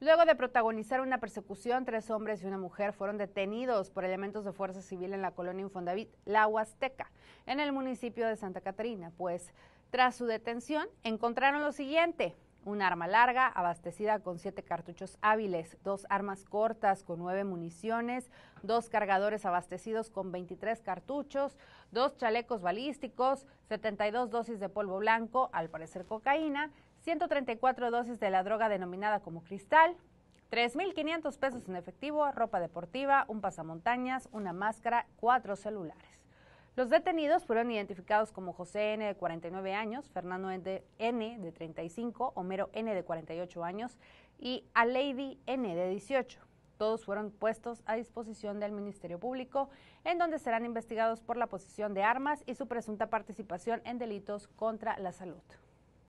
Luego de protagonizar una persecución, tres hombres y una mujer fueron detenidos por elementos de fuerza civil en la colonia Infondavit, La Huasteca, en el municipio de Santa Catarina, pues tras su detención encontraron lo siguiente. Un arma larga abastecida con siete cartuchos hábiles, dos armas cortas con nueve municiones, dos cargadores abastecidos con 23 cartuchos, dos chalecos balísticos, 72 dosis de polvo blanco, al parecer cocaína, 134 dosis de la droga denominada como cristal, 3.500 pesos en efectivo, ropa deportiva, un pasamontañas, una máscara, cuatro celulares. Los detenidos fueron identificados como José N. de 49 años, Fernando N. de 35, Homero N. de 48 años y Aleidi N. de 18. Todos fueron puestos a disposición del Ministerio Público, en donde serán investigados por la posesión de armas y su presunta participación en delitos contra la salud.